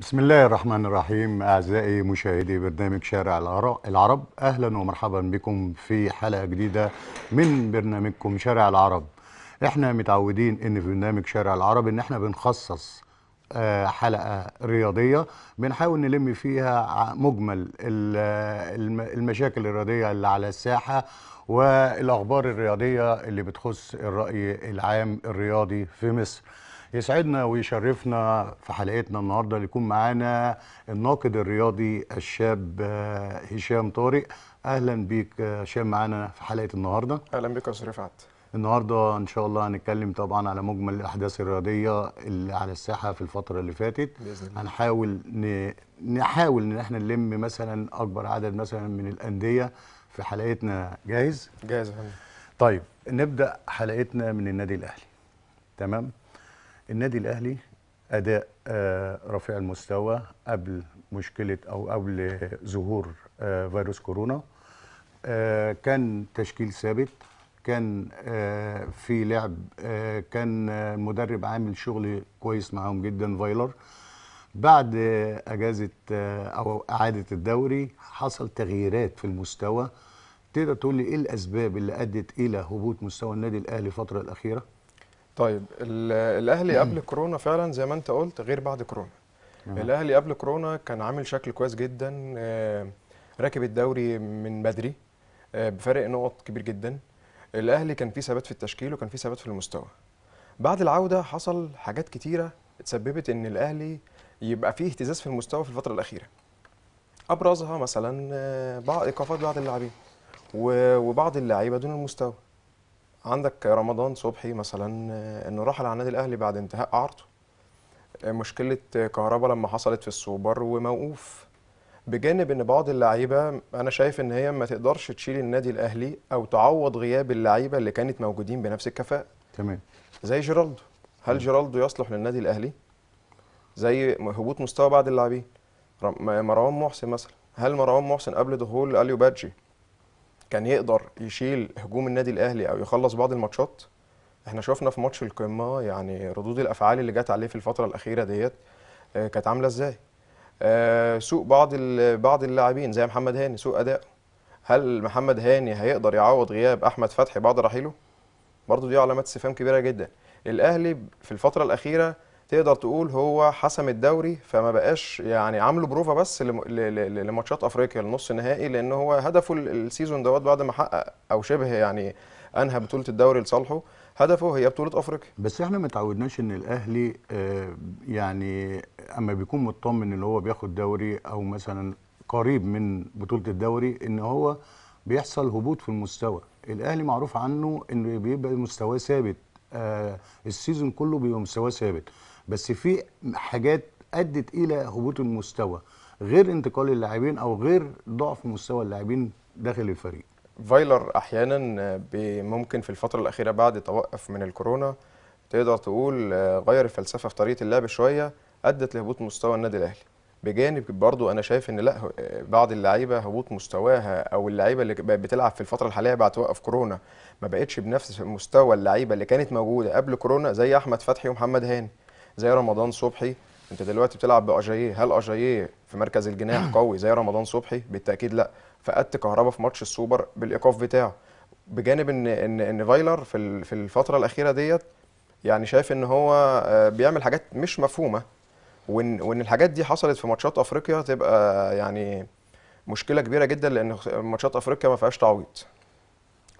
بسم الله الرحمن الرحيم أعزائي مشاهدي برنامج شارع العرب أهلا ومرحبا بكم في حلقة جديدة من برنامجكم شارع العرب احنا متعودين ان في برنامج شارع العرب ان احنا بنخصص آه، حلقة رياضية بنحاول نلم فيها مجمل المشاكل الرياضية اللي على الساحة والأخبار الرياضية اللي بتخص الرأي العام الرياضي في مصر يسعدنا ويشرفنا في حلقتنا النهارده اللي يكون معانا الناقد الرياضي الشاب آه، هشام طارق اهلا بيك آه، هشام معانا في حلقه النهارده اهلا بيك يا استاذ رفعت النهارده ان شاء الله هنتكلم طبعا على مجمل الاحداث الرياضيه اللي على الساحه في الفتره اللي فاتت بإذن الله. هنحاول نحاول ان احنا نلم مثلا اكبر عدد مثلا من الانديه في حلقتنا جاهز جاهز يا فندم طيب نبدا حلقتنا من النادي الاهلي تمام النادي الاهلي اداء آه، رفيع المستوى قبل مشكله او قبل ظهور آه، فيروس كورونا آه، كان تشكيل ثابت كان في لعب كان المدرب عامل شغل كويس معاهم جدا فايلر بعد اجازه او اعاده الدوري حصل تغييرات في المستوى تقدر تقول لي ايه الاسباب اللي ادت الى هبوط مستوى النادي الاهلي الفتره الاخيره طيب الاهلي قبل كورونا فعلا زي ما انت قلت غير بعد كورونا الاهلي قبل كورونا كان عامل شكل كويس جدا آه، راكب الدوري من بدري آه، بفارق نقط كبير جدا الاهلي كان فيه ثبات في التشكيل وكان فيه ثبات في المستوى بعد العوده حصل حاجات كتيره تسببت ان الاهلي يبقى فيه اهتزاز في المستوى في الفتره الاخيره ابرزها مثلا آه، بعض ايقافات بعض اللاعبين وبعض اللعيبه دون المستوى عندك رمضان صبحي مثلا آه، انه راح على النادي الاهلي بعد انتهاء اعارته آه، مشكله آه، كهرباء لما حصلت في السوبر وموقوف بجانب ان بعض اللعيبه انا شايف ان هي ما تقدرش تشيل النادي الاهلي او تعوض غياب اللعيبه اللي كانت موجودين بنفس الكفاءه تمام زي جيرالدو هل جيرالدو يصلح للنادي الاهلي زي هبوط مستوى بعض اللاعبين مروان محسن مثلا هل مروان محسن قبل دخول اليو باتجي كان يقدر يشيل هجوم النادي الاهلي او يخلص بعض الماتشات احنا شفنا في ماتش القمه يعني ردود الافعال اللي جت عليه في الفتره الاخيره ديت آه، كانت عامله ازاي آه، سوء بعض بعض اللاعبين زي محمد هاني سوء اداء هل محمد هاني هيقدر يعوض غياب احمد فتحي بعد رحيله برضو دي علامات استفهام كبيره جدا الاهلي في الفتره الاخيره تقدر تقول هو حسم الدوري فما بقاش يعني عامله بروفا بس لماتشات افريقيا لنص النهائي لان هو هدفه السيزون دوت بعد ما حقق او شبه يعني انهى بطوله الدوري لصالحه هدفه هي بطوله افريقيا بس احنا ما تعودناش ان الاهلي آه، يعني اما بيكون مطمن ان هو بياخد دوري او مثلا قريب من بطوله الدوري ان هو بيحصل هبوط في المستوى الاهلي معروف عنه انه بيبقى مستواه ثابت آه، السيزون كله بيبقى مستواه ثابت بس في حاجات ادت الى هبوط المستوى غير انتقال اللاعبين او غير ضعف مستوى اللاعبين داخل الفريق فايلر احيانا ممكن في الفتره الاخيره بعد توقف من الكورونا تقدر تقول آه، غير الفلسفه في طريقه اللعب شويه ادت لهبوط مستوى النادي الاهلي بجانب برضو انا شايف ان لا آه، بعض اللعيبه هبوط مستواها او اللعيبه اللي بتلعب في الفتره الحاليه بعد توقف كورونا ما بقتش بنفس مستوى اللعيبه اللي كانت موجوده قبل كورونا زي احمد فتحي ومحمد هاني زي رمضان صبحي انت دلوقتي بتلعب باجاييه هل اجاييه في مركز الجناح قوي زي رمضان صبحي بالتاكيد لا فقدت كهربا في ماتش السوبر بالايقاف بتاعه بجانب ان ان ان فايلر في في الفتره الاخيره ديت يعني شايف ان هو آه، بيعمل حاجات مش مفهومه وان وان الحاجات دي حصلت في ماتشات افريقيا تبقى آه، يعني مشكله كبيره جدا لان ماتشات افريقيا ما فيهاش تعويض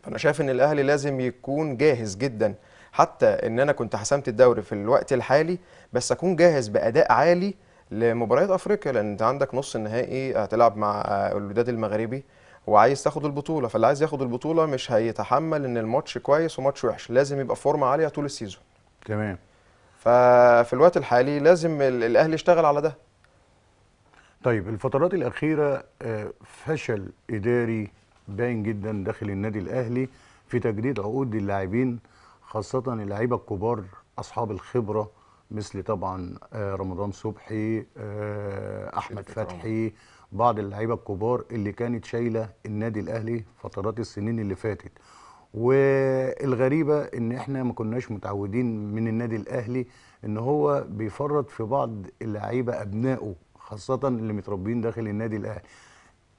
فانا شايف ان الاهلي لازم يكون جاهز جدا حتى ان انا كنت حسمت الدوري في الوقت الحالي بس اكون جاهز باداء عالي لمباريات افريقيا لان انت عندك نص النهائي هتلعب مع الوداد المغربي وعايز تاخد البطوله فاللي عايز ياخد البطوله مش هيتحمل ان الماتش كويس وماتش وحش لازم يبقى فورمه عاليه طول السيزون تمام ففي الوقت الحالي لازم الاهلي يشتغل على ده طيب الفترات الاخيره آه، فشل اداري باين جدا داخل النادي الاهلي في تجديد عقود اللاعبين خاصة اللعيبة الكبار أصحاب الخبرة مثل طبعا آه، رمضان صبحي آه، أحمد فتحي بعض اللعيبة الكبار اللي كانت شايلة النادي الأهلي فترات السنين اللي فاتت والغريبة ان احنا ما كناش متعودين من النادي الأهلي ان هو بيفرط في بعض اللعيبة أبنائه خاصة اللي متربيين داخل النادي الأهلي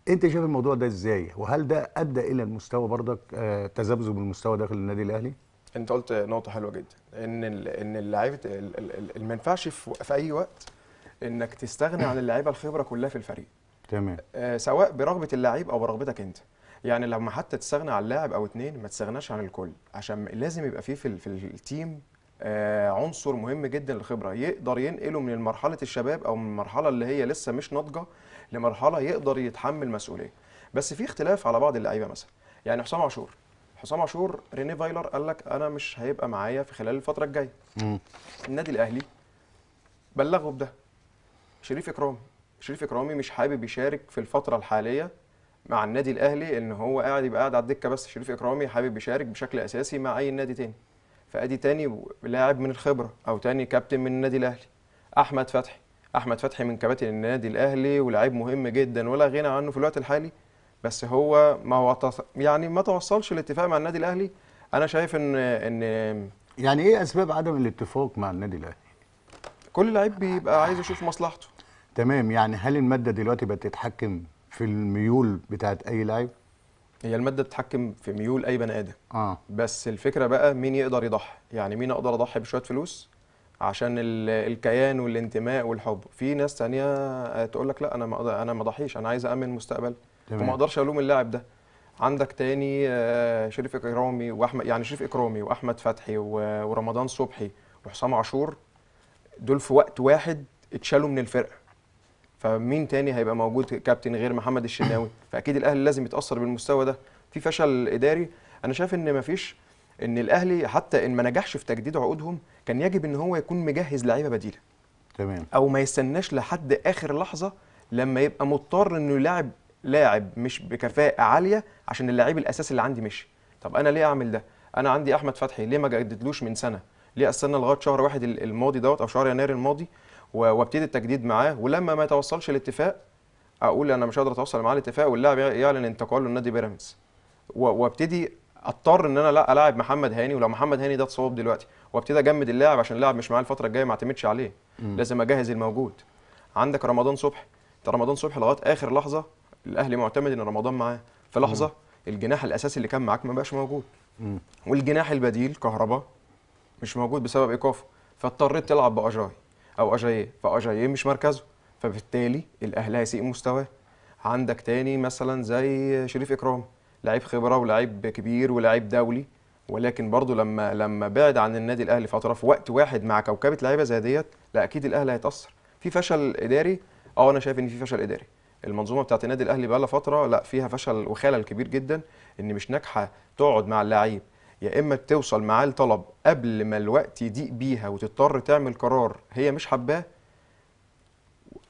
انت شايف الموضوع ده ازاي وهل ده ادى الى المستوى برضك آه، تذبذب المستوى داخل النادي الاهلي انت قلت نقطه حلوه جدا ان ان اللعيبه ما ينفعش في اي وقت انك تستغني عن اللعيبه الخبره كلها في الفريق تمام آه، سواء برغبه اللعيب او برغبتك انت يعني لما حتى تستغنى عن لاعب او اتنين ما تستغناش عن الكل عشان لازم يبقى فيه في, في التيم آه، عنصر مهم جدا للخبره يقدر ينقله من مرحله الشباب او من المرحله اللي هي لسه مش ناضجه لمرحله يقدر يتحمل مسؤوليه بس في اختلاف على بعض اللعيبه مثلا يعني حسام عاشور حسام عاشور ريني فايلر قال لك انا مش هيبقى معايا في خلال الفتره الجايه النادي الاهلي بلغه بده شريف اكرامي شريف اكرامي مش حابب يشارك في الفتره الحاليه مع النادي الاهلي ان هو قاعد يبقى قاعد على الدكه بس شريف اكرامي حابب يشارك بشكل اساسي مع اي نادي تاني فادي تاني لاعب من الخبره او تاني كابتن من النادي الاهلي احمد فتحي احمد فتحي من كباتن النادي الاهلي ولاعب مهم جدا ولا غنى عنه في الوقت الحالي بس هو ما هو يعني ما توصلش لاتفاق مع النادي الاهلي انا شايف ان ان يعني ايه اسباب عدم الاتفاق مع النادي الاهلي كل لعيب بيبقى عايز يشوف مصلحته تمام يعني هل الماده دلوقتي بقت تتحكم في الميول بتاعت اي لاعب هي الماده بتتحكم في ميول اي بني ادم اه بس الفكره بقى مين يقدر يضحي يعني مين اقدر اضحي بشويه فلوس عشان الكيان والانتماء والحب في ناس ثانيه تقول لك لا انا ما انا ما ضحيش انا عايز امن مستقبلي تمام. وما اقدرش الوم اللاعب ده عندك تاني آه، شريف اكرامي واحمد يعني شريف اكرامي واحمد فتحي ورمضان صبحي وحسام عاشور دول في وقت واحد اتشالوا من الفرقه فمين تاني هيبقى موجود كابتن غير محمد الشناوي فاكيد الاهلي لازم يتاثر بالمستوى ده في فشل اداري انا شايف ان مفيش ان الاهلي حتى ان ما نجحش في تجديد عقودهم كان يجب ان هو يكون مجهز لعيبه بديله تمام او ما يستناش لحد اخر لحظه لما يبقى مضطر انه يلاعب لاعب مش بكفاءه عاليه عشان اللاعب الاساسي اللي عندي مشي طب انا ليه اعمل ده انا عندي احمد فتحي ليه ما جددلوش من سنه ليه استنى لغايه شهر واحد الماضي دوت او شهر يناير الماضي وابتدي التجديد معاه ولما ما توصلش الاتفاق اقول انا مش هقدر اتوصل معاه الاتفاق واللاعب يعلن انتقاله لنادي بيراميدز وابتدي اضطر ان انا لا الاعب محمد هاني ولو محمد هاني ده اتصاب دلوقتي وابتدي اجمد اللاعب عشان اللاعب مش معايا الفتره الجايه ما اعتمدش عليه م. لازم اجهز الموجود عندك رمضان صبحي رمضان صبحي لغايه اخر لحظه الاهلي معتمد ان رمضان معاه في لحظه مم. الجناح الاساسي اللي كان معاك ما بقاش موجود مم. والجناح البديل كهربا مش موجود بسبب ايقافه فاضطريت تلعب باجاي او اجاييه فاجاييه مش مركزه فبالتالي الاهلي هيسيء مستواه عندك تاني مثلا زي شريف اكرام لعيب خبره ولاعيب كبير ولاعيب دولي ولكن برضه لما لما بعد عن النادي الاهلي فتره في وقت واحد مع كوكبه لعيبه زي ديت لا اكيد الاهلي هيتاثر في فشل اداري اه انا شايف ان في فشل اداري المنظومه بتاعه النادي الاهلي بقى فتره لا فيها فشل وخلل كبير جدا ان مش ناجحه تقعد مع اللعيب يا اما توصل معاه لطلب قبل ما الوقت يضيق بيها وتضطر تعمل قرار هي مش حباه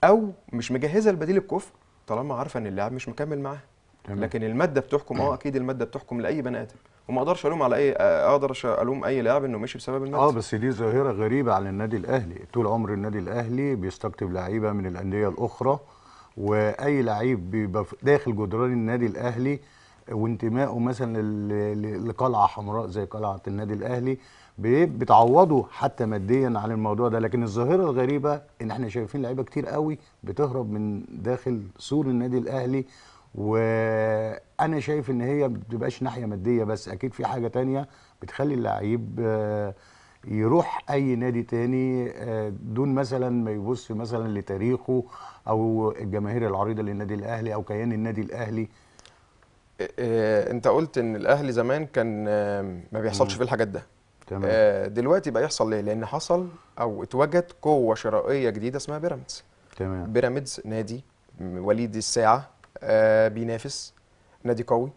او مش مجهزه البديل الكفء طالما عارفه ان اللاعب مش مكمل معاها لكن الماده بتحكم اه اكيد الماده بتحكم لاي بني ادم وما اقدرش الوم على اي اقدر الوم اي لاعب انه مشي بسبب الماده اه بس دي ظاهره غريبه على النادي الاهلي طول عمر النادي الاهلي بيستقطب لعيبه من الانديه الاخرى واي لعيب بيبقى داخل جدران النادي الاهلي وانتمائه مثلا لقلعه حمراء زي قلعه النادي الاهلي بتعوضه حتى ماديا عن الموضوع ده لكن الظاهره الغريبه ان احنا شايفين لعيبه كتير قوي بتهرب من داخل سور النادي الاهلي وانا شايف ان هي ما بتبقاش ناحيه ماديه بس اكيد في حاجه تانية بتخلي اللعيب آه يروح اي نادي تاني آه، دون مثلا ما يبص مثلا لتاريخه او الجماهير العريضه للنادي الاهلي او كيان النادي الاهلي آه، آه، انت قلت ان الاهلي زمان كان ما بيحصلش فيه الحاجات ده تمام. دلوقتي بقى يحصل ليه لان حصل او اتوجد قوه شرائيه جديده اسمها بيراميدز تمام بيراميدز نادي وليد الساعه بينافس نادي قوي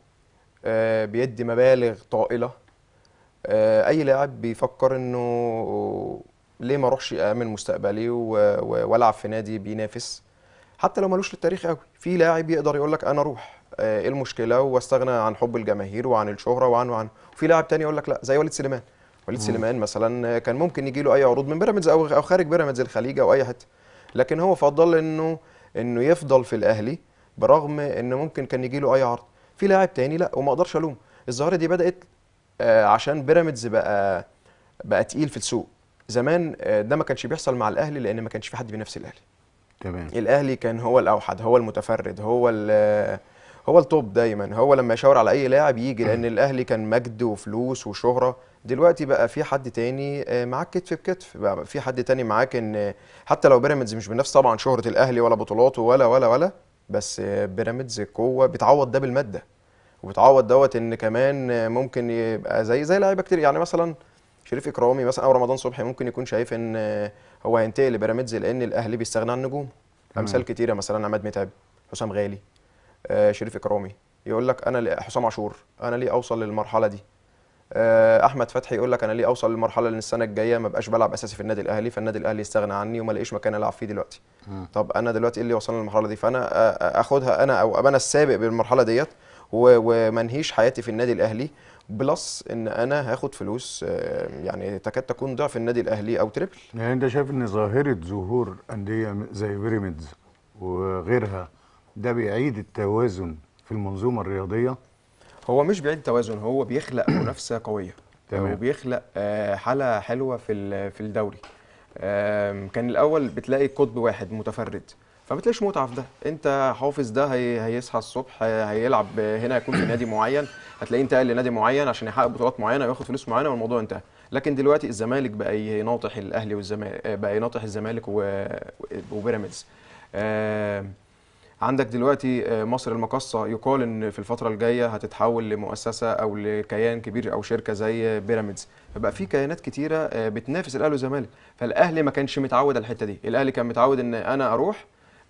بيدي مبالغ طائله آه، اي لاعب بيفكر انه ليه ما اروحش امن مستقبلي والعب في نادي بينافس حتى لو ملوش للتاريخ قوي في لاعب يقدر يقول لك انا اروح آه، ايه المشكله واستغنى عن حب الجماهير وعن الشهره وعن وعن وفي لاعب تاني يقول لك لا زي وليد سليمان وليد سليمان مثلا كان ممكن يجي له اي عروض من بيراميدز او او خارج بيراميدز الخليج او اي حته لكن هو فضل انه انه يفضل في الاهلي برغم ان ممكن كان يجي له اي عرض في لاعب تاني لا وما اقدرش الومه الظاهره دي بدات آه، عشان بيراميدز بقى بقى تقيل في السوق زمان آه، ده ما كانش بيحصل مع الاهلي لان ما كانش في حد بينافس الاهلي تمام الاهلي كان هو الاوحد هو المتفرد هو هو التوب دايما هو لما يشاور على اي لاعب يجي لان الاهلي كان مجد وفلوس وشهره دلوقتي بقى في حد تاني آه، معاك كتف بكتف بقى في حد تاني معاك ان حتى لو بيراميدز مش بنفس طبعا شهره الاهلي ولا بطولاته ولا ولا ولا بس بيراميدز قوه بتعوض ده بالماده وبتعوض دوت ان كمان ممكن يبقى زي زي لعيبه كتير يعني مثلا شريف اكرامي مثلا او رمضان صبحي ممكن يكون شايف ان هو هينتقل لبيراميدز لان الاهلي بيستغنى عن النجوم امثال كتيره مثلا عماد متعب حسام غالي آه شريف اكرامي يقول لك انا حسام عاشور انا ليه اوصل للمرحله دي آه احمد فتحي يقول لك انا ليه اوصل للمرحله ان السنه الجايه ما بقاش بلعب اساسي في النادي الاهلي فالنادي الاهلي يستغنى عني وما لاقيش مكان العب فيه دلوقتي مم. طب انا دلوقتي ايه اللي وصلني للمرحله دي فانا آه، آه، اخدها انا او ابقى انا السابق بالمرحله ديت ومنهيش حياتي في النادي الاهلي بلس ان انا هاخد فلوس آه، يعني تكاد تكون ضعف النادي الاهلي او تريبل يعني انت شايف ان ظاهره ظهور انديه زي بيراميدز وغيرها ده بيعيد التوازن في المنظومه الرياضيه هو مش بيعيد التوازن هو بيخلق منافسه قويه تمام وبيخلق آه، حاله حلوه في في الدوري كان الاول بتلاقي قطب واحد متفرد فما متعه في ده انت حافظ ده هي... هيصحى الصبح هيلعب هنا هيكون في نادي معين هتلاقيه انتقل لنادي معين عشان يحقق بطولات معينه وياخد فلوس معينه والموضوع انتهى لكن دلوقتي الزمالك بقى يناطح الاهلي والزمالك بقى يناطح الزمالك و... وبيراميدز آه... عندك دلوقتي آه، مصر المقصه يقال ان في الفترة الجاية هتتحول لمؤسسة او لكيان كبير او شركة زي بيراميدز فبقى في كيانات كتيرة آه، بتنافس الاهلي والزمالك فالاهلي ما كانش متعود على الحتة دي الاهلي كان متعود ان انا اروح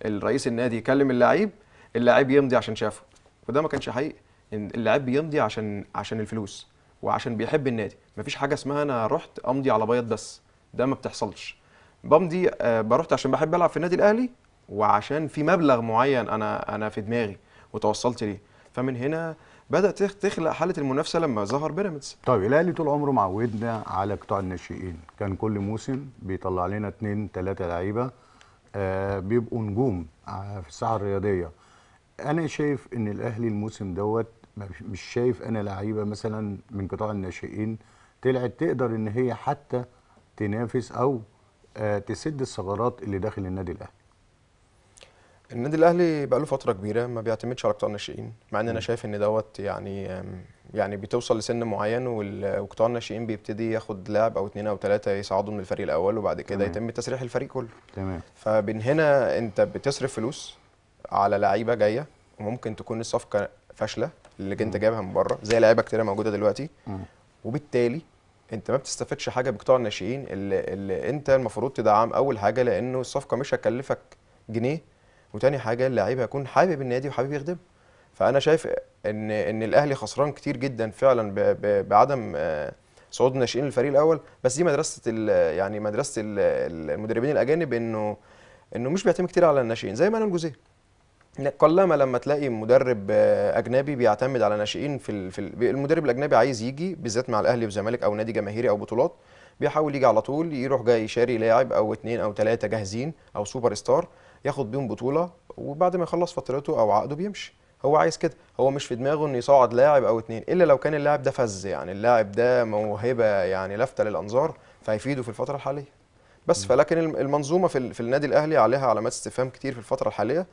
الرئيس النادي يكلم اللاعب اللاعب يمضي عشان شافه وده ما كانش حقيقي اللاعب بيمضي عشان عشان الفلوس وعشان بيحب النادي مفيش حاجه اسمها انا رحت امضي على بيض بس ده ما بتحصلش بمضي آه، بروحت عشان بحب العب في النادي الاهلي وعشان في مبلغ معين انا انا في دماغي وتوصلت ليه فمن هنا بدات تخلق حاله المنافسه لما ظهر بيراميدز طيب الاهلي طول عمره معودنا على قطاع الناشئين كان كل موسم بيطلع لنا اثنين ثلاثه لعيبه آه، بيبقوا نجوم آه، في الساحه الرياضيه انا شايف ان الاهلي الموسم دوت مش شايف انا لعيبه مثلا من قطاع الناشئين طلعت تقدر ان هي حتى تنافس او آه، تسد الثغرات اللي داخل النادي الاهلي النادي الاهلي بقى له فتره كبيره ما بيعتمدش على قطاع الناشئين مع ان انا شايف ان دوت يعني يعني بتوصل لسن معين وقطاع الناشئين بيبتدي ياخد لاعب او اثنين او ثلاثه يصعدوا من الفريق الاول وبعد كده تمام. يتم تسريح الفريق كله تمام فمن هنا انت بتصرف فلوس على لعيبه جايه وممكن تكون الصفقه فاشله اللي انت جايبها من بره زي لعيبه كتيره موجوده دلوقتي مم. وبالتالي انت ما بتستفدش حاجه بقطاع الناشئين اللي, اللي انت المفروض تدعم اول حاجه لانه الصفقه مش هتكلفك جنيه وتاني حاجه اللعيب هيكون حابب النادي وحابب يخدمه فانا شايف ان ان الاهلي خسران كتير جدا فعلا ب ب بعدم آه، صعود الناشئين للفريق الاول بس دي مدرسه يعني مدرسه المدربين الاجانب انه انه مش بيعتمد كتير على الناشئين زي ما انا جوزيه قلما لما تلاقي مدرب آه، اجنبي بيعتمد على ناشئين في, في المدرب الاجنبي عايز يجي بالذات مع الاهلي والزمالك او نادي جماهيري او بطولات بيحاول يجي على طول يروح جاي يشاري لاعب او اثنين او ثلاثه جاهزين او سوبر ستار ياخد بيهم بطوله وبعد ما يخلص فترته او عقده بيمشي هو عايز كده هو مش في دماغه انه يصعد لاعب او اتنين الا لو كان اللاعب ده فز يعني اللاعب ده موهبه يعني لافته للانظار فهيفيده في الفتره الحاليه بس فلكن المنظومه في, في النادي الاهلي عليها علامات استفهام كتير في الفتره الحاليه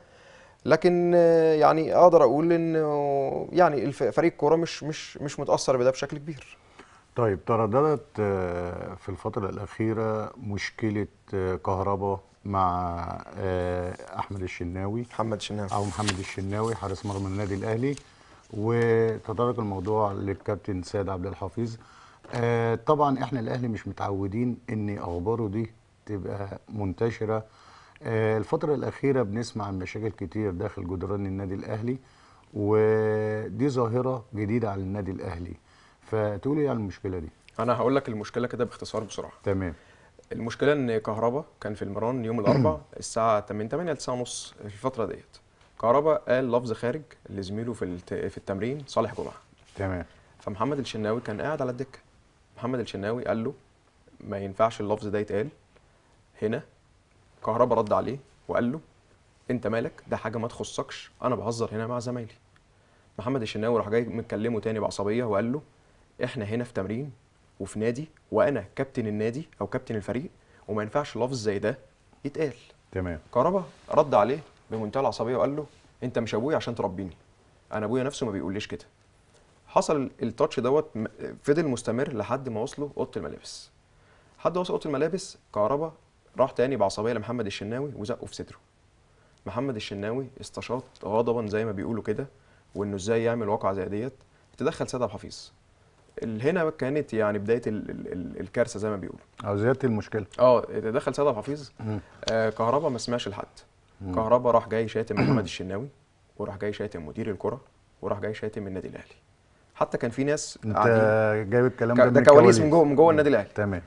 لكن يعني اقدر اقول انه يعني فريق الكوره مش مش مش متاثر بده بشكل كبير طيب ترددت آه، في الفتره الاخيره مشكله آه، كهرباء مع آه، احمد الشناوي محمد الشناوي او محمد الشناوي حارس مرمى النادي الاهلي وتطرق الموضوع للكابتن سيد عبد الحفيظ آه، طبعا احنا الاهلي مش متعودين ان اخباره دي تبقى منتشره آه، الفتره الاخيره بنسمع عن مشاكل كتير داخل جدران النادي الاهلي ودي ظاهره جديده على النادي الاهلي فتقولي إيه على المشكله دي انا هقول لك المشكله كده باختصار بسرعه تمام المشكله ان كهربا كان في المران يوم الاربعاء الساعه 8 8 ل 9 ونص في الفتره ديت كهربا قال لفظ خارج لزميله في في التمرين صالح جمعه تمام فمحمد الشناوي كان قاعد على الدكه محمد الشناوي قال له ما ينفعش اللفظ ده يتقال هنا كهربا رد عليه وقال له انت مالك ده حاجه ما تخصكش انا بهزر هنا مع زمايلي محمد الشناوي راح جاي مكلمه تاني بعصبيه وقال له احنا هنا في تمرين وفي نادي وانا كابتن النادي او كابتن الفريق وما ينفعش لفظ زي ده يتقال تمام كهربا رد عليه بمنتهى العصبيه وقال له انت مش ابويا عشان تربيني انا ابويا نفسه ما بيقوليش كده حصل التاتش دوت فضل مستمر لحد ما وصلوا اوضه الملابس حد وصل اوضه الملابس كهربا راح تاني بعصبيه لمحمد الشناوي وزقه في صدره محمد الشناوي استشاط غضبا زي ما بيقولوا كده وانه ازاي يعمل واقعه زي ديت تدخل سيد عبد الحفيظ هنا كانت يعني بدايه ال ال الكارثه زي ما بيقولوا او زياده المشكله اه دخل سيد حفيظ آه كهربا ما سمعش لحد كهربا راح جاي شاتم محمد الشناوي وراح جاي شاتم مدير الكره وراح جاي شاتم النادي الاهلي حتى كان في ناس انت جايب الكلام ده من كواليس من جوه من جوه النادي الاهلي تمام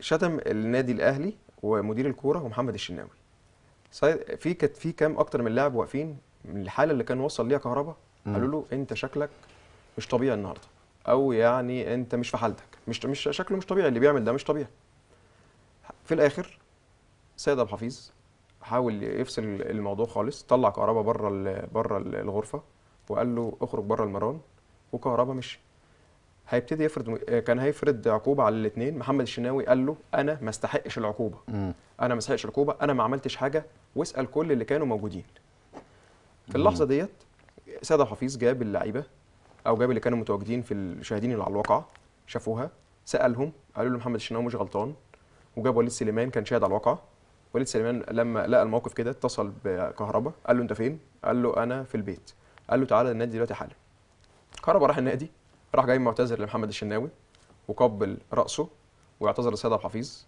شتم النادي الاهلي ومدير الكوره ومحمد الشناوي في كانت في كام اكتر من لاعب واقفين من الحاله اللي كان وصل ليها كهربا قالوا له انت شكلك مش طبيعي النهارده او يعني انت مش في حالتك مش مش شكله مش طبيعي اللي بيعمل ده مش طبيعي في الاخر سيد ابو حفيظ حاول يفصل الموضوع خالص طلع كهربا بره بره الغرفه وقال له اخرج بره المران وكهربا مشي هيبتدي يفرض كان هيفرض عقوبه على الاثنين محمد الشناوي قال له انا ما استحقش العقوبه انا ما استحقش العقوبه انا ما عملتش حاجه واسال كل اللي كانوا موجودين في اللحظه ديت سيد حفيظ جاب اللعيبه او جاب اللي كانوا متواجدين في الشاهدين اللي على الواقعه شافوها سالهم قالوا له محمد الشناوي مش غلطان وجاب وليد سليمان كان شاهد على الواقعه وليد سليمان لما لقى الموقف كده اتصل بكهربا قال له انت فين قال له انا في البيت قال له تعالى النادي دلوقتي حالا كهربا راح النادي راح جاي معتذر لمحمد الشناوي وقبل راسه واعتذر للسيد عبد الحفيظ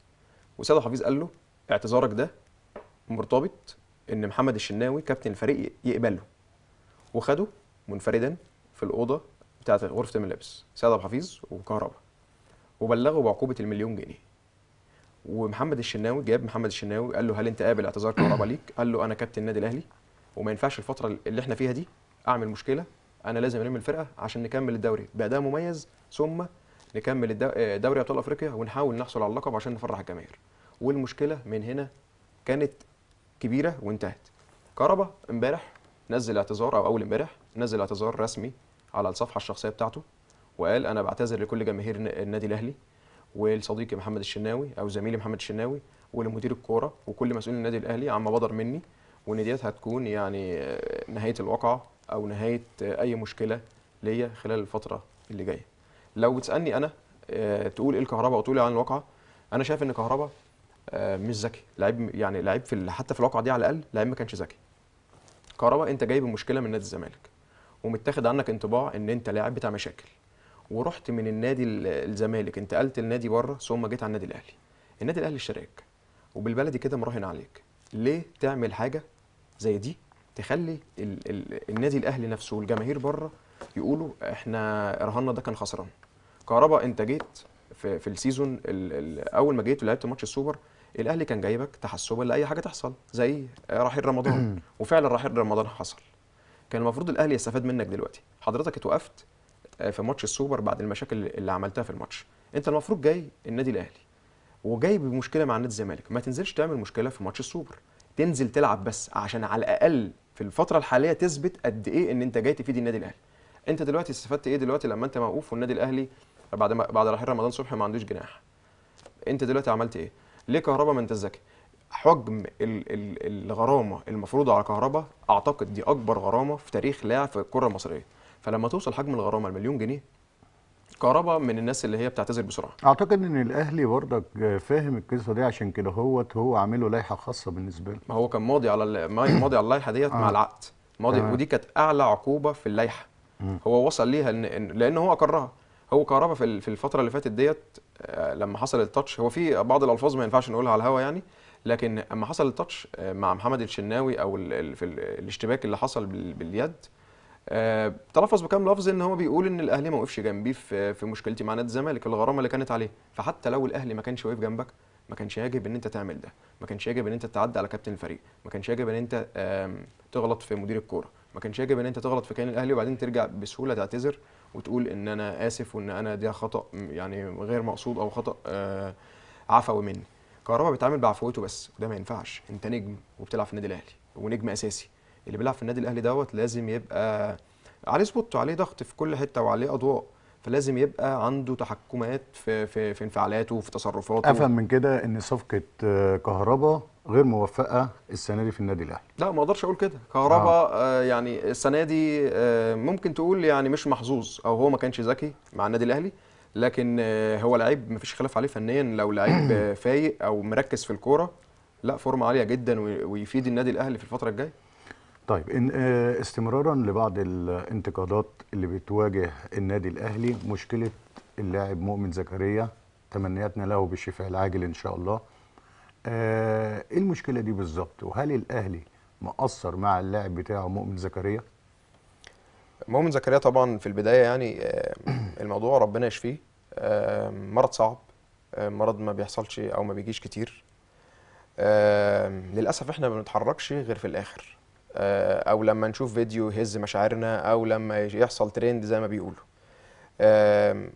وسيد عبد الحفيظ قال له اعتذارك ده مرتبط ان محمد الشناوي كابتن الفريق يقبله وخده منفردا في الاوضه بتاعت غرفه الملابس سيد عبد الحفيظ وكهرباء وبلغه بعقوبه المليون جنيه ومحمد الشناوي جاب محمد الشناوي قال له هل انت قابل اعتذار كهرباء ليك قال له انا كابتن النادي الاهلي وما ينفعش الفتره اللي احنا فيها دي اعمل مشكله انا لازم الم الفرقه عشان نكمل الدوري باداء مميز ثم نكمل دوري ابطال افريقيا ونحاول نحصل على اللقب عشان نفرح الجماهير والمشكله من هنا كانت كبيره وانتهت كهربا امبارح نزل اعتذار او اول امبارح نزل اعتذار رسمي على الصفحه الشخصيه بتاعته وقال انا بعتذر لكل جماهير النادي الاهلي ولصديقي محمد الشناوي او زميلي محمد الشناوي ولمدير الكوره وكل مسؤول النادي الاهلي عما بدر مني وان ديت هتكون يعني آه، نهايه الواقعه او نهايه آه، اي مشكله ليا خلال الفتره اللي جايه لو بتسالني انا آه، تقول ايه الكهرباء وتقول إيه عن الواقعه انا شايف ان كهرباء مش ذكي لعيب يعني لعيب في حتى في الواقعه دي على الاقل لعيب ما كانش ذكي كهرباء انت جايب مشكله من نادي الزمالك ومتاخد عنك انطباع ان انت لاعب بتاع مشاكل ورحت من النادي الزمالك انتقلت لنادي بره ثم جيت على النادي الاهلي النادي الاهلي اشتراك وبالبلدي كده مراهن عليك ليه تعمل حاجه زي دي تخلي ال ال النادي الاهلي نفسه والجماهير بره يقولوا احنا رهاننا ده كان خسران كهربا انت جيت في, في السيزون ال ال اول ما جيت ولعبت ماتش السوبر الاهلي كان جايبك تحسبا لاي حاجه تحصل زي رحيل رمضان وفعلا رحيل رمضان حصل كان المفروض الاهلي يستفاد منك دلوقتي حضرتك اتوقفت آه، في ماتش السوبر بعد المشاكل اللي عملتها في الماتش انت المفروض جاي النادي الاهلي وجاي بمشكله مع نادي الزمالك ما تنزلش تعمل مشكله في ماتش السوبر تنزل تلعب بس عشان على الاقل في الفتره الحاليه تثبت قد ايه ان انت جاي تفيد النادي الاهلي انت دلوقتي استفدت ايه دلوقتي لما انت موقوف والنادي الاهلي بعد ما بعد رحيل رمضان صبحي ما عندوش جناح انت دلوقتي عملت ايه ليه كهربا ما انت ذكي حجم الغرامه المفروضه على كهربا اعتقد دي اكبر غرامه في تاريخ لاعب في الكره المصريه فلما توصل حجم الغرامه لمليون جنيه كهربا من الناس اللي هي بتعتذر بسرعه اعتقد ان الاهلي برضك فاهم القصه دي عشان كده هو هو عامل له لائحه خاصه بالنسبه له ما هو كان ماضي على ماضي على اللائحه ديت آه. مع العقد ماضي آه. ودي كانت اعلى عقوبه في اللائحه هو وصل ليها إن لان هو اقرها هو كهربا في الفتره اللي فاتت ديت آه، لما حصل التاتش هو في بعض الالفاظ ما ينفعش نقولها على الهوا يعني لكن اما حصل التاتش آه، مع محمد الشناوي او في الاشتباك اللي حصل باليد آه، تلفظ بكام لفظ ان هو بيقول ان الاهلي ما وقفش جنبي في في مشكلتي مع نادي الزمالك الغرامه اللي كانت عليه فحتى لو الاهلي ما كانش واقف جنبك ما كانش يجب ان انت تعمل ده ما كانش يجب ان انت تعدي على كابتن الفريق ما كانش يجب ان انت تغلط في مدير الكوره ما كانش يجب ان انت تغلط في كيان الاهلي وبعدين ترجع بسهوله تعتذر وتقول ان انا اسف وان انا ده خطا يعني غير مقصود او خطا آه، عفوي مني كهربا بيتعامل بعفويته بس وده ما ينفعش انت نجم وبتلعب في النادي الاهلي ونجم اساسي اللي بيلعب في النادي الاهلي دوت لازم يبقى عليه سبوت وعليه ضغط في كل حته وعليه اضواء فلازم يبقى عنده تحكمات في في في انفعالاته وفي تصرفاته افهم من كده ان صفقه آه، كهربا غير موفقه السنه دي في النادي الاهلي لا ما اقدرش اقول كده كهربا آه. آه يعني السنه دي آه ممكن تقول يعني مش محظوظ او هو ما كانش ذكي مع النادي الاهلي لكن آه، هو لعيب مفيش خلاف عليه فنيا لو لعيب آه، فايق او مركز في الكوره لا فورمه عاليه جدا ويفيد النادي الاهلي في الفتره الجايه طيب آه، استمرارا لبعض الانتقادات اللي بتواجه النادي الاهلي مشكله اللاعب مؤمن زكريا تمنياتنا له بالشفاء العاجل ان شاء الله ايه المشكله دي بالظبط وهل الاهلي مقصر مع اللاعب بتاعه مؤمن زكريا مؤمن زكريا طبعا في البدايه يعني الموضوع ربنا يشفيه مرض صعب مرض ما بيحصلش او ما بيجيش كتير للاسف احنا ما بنتحركش غير في الاخر آه، او لما نشوف فيديو يهز مشاعرنا او لما يحصل ترند زي ما بيقولوا